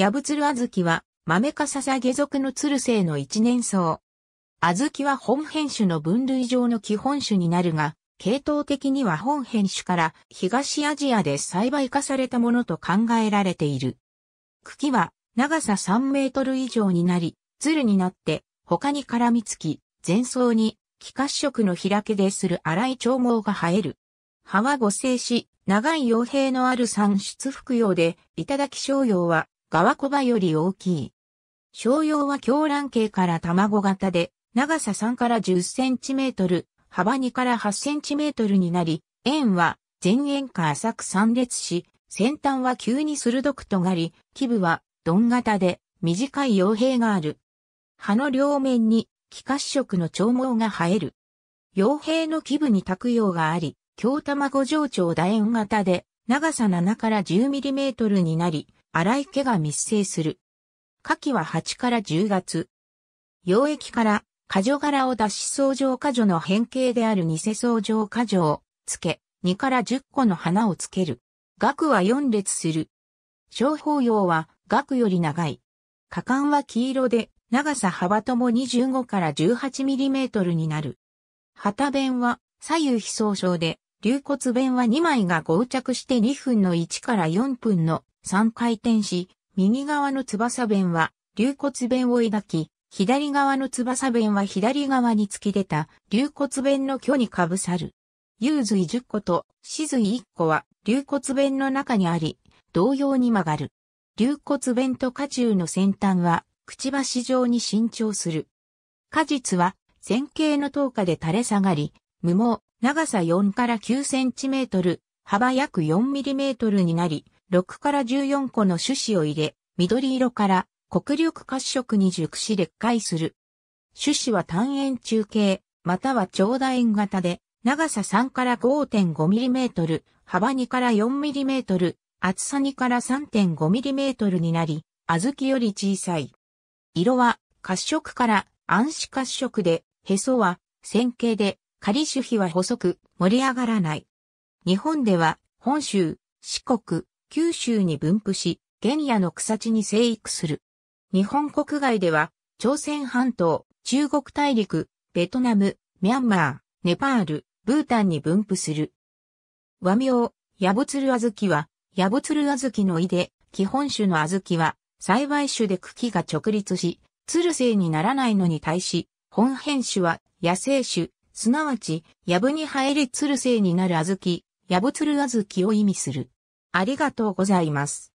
矢ブツルあずきは、豆かささげ属のつる性の一年草。あずきは本編種の分類上の基本種になるが、系統的には本編種から東アジアで栽培化されたものと考えられている。茎は長さ3メートル以上になり、ツルになって他に絡みつき、前層に気褐色の開けでする粗い長毛が生える。葉は五星し、長い傭兵のある産出服用で、いただき商用は側コバより大きい。商用は狂卵形から卵型で、長さ3から10センチメートル、幅2から8センチメートルになり、円は前円か浅く散列し、先端は急に鋭く尖り、基部は鈍型で短い傭兵がある。葉の両面に気褐色の長毛が生える。傭兵の基部に卓用があり、京卵上長楕円型で長さ7から10ミリメートルになり、荒い毛が密生する。夏季は8から10月。溶液から、果樹柄を脱し層状果樹の変形である偽層状果樹を、つけ、2から10個の花をつける。額は4列する。小法用は額より長い。果敢は黄色で、長さ幅とも25から18ミリメートルになる。旗弁は左右非相称で、龍骨弁は2枚が合着して2分の1から4分の3回転し、右側の翼弁は龍骨弁を抱き、左側の翼弁は左側に突き出た龍骨弁の巨に被さる。幽髄10個と死髄1個は龍骨弁の中にあり、同様に曲がる。龍骨弁と下中の先端は、くちばし状に伸長する。果実は、前傾の灯下で垂れ下がり、無毛、長さ4から9センチメートル、幅約4ミリメートルになり、6から14個の種子を入れ、緑色から黒緑褐色に熟し劣化する。種子は単円中形、または長大円型で、長さ3から 5.5mm、幅2から 4mm、厚さ2から 3.5mm になり、小豆より小さい。色は褐色から暗視褐色で、へそは線形で、仮種皮は細く盛り上がらない。日本では本州、四国、九州に分布し、原野の草地に生育する。日本国外では、朝鮮半島、中国大陸、ベトナム、ミャンマー、ネパール、ブータンに分布する。和名、ヤブツルアズキは、ヤブツルアズキの胃で、基本種のアズキは、栽培種で茎が直立し、ツルイにならないのに対し、本編種は野生種、すなわち、ヤブに生えるツルイになるアズキ、ヤブツルアズキを意味する。ありがとうございます。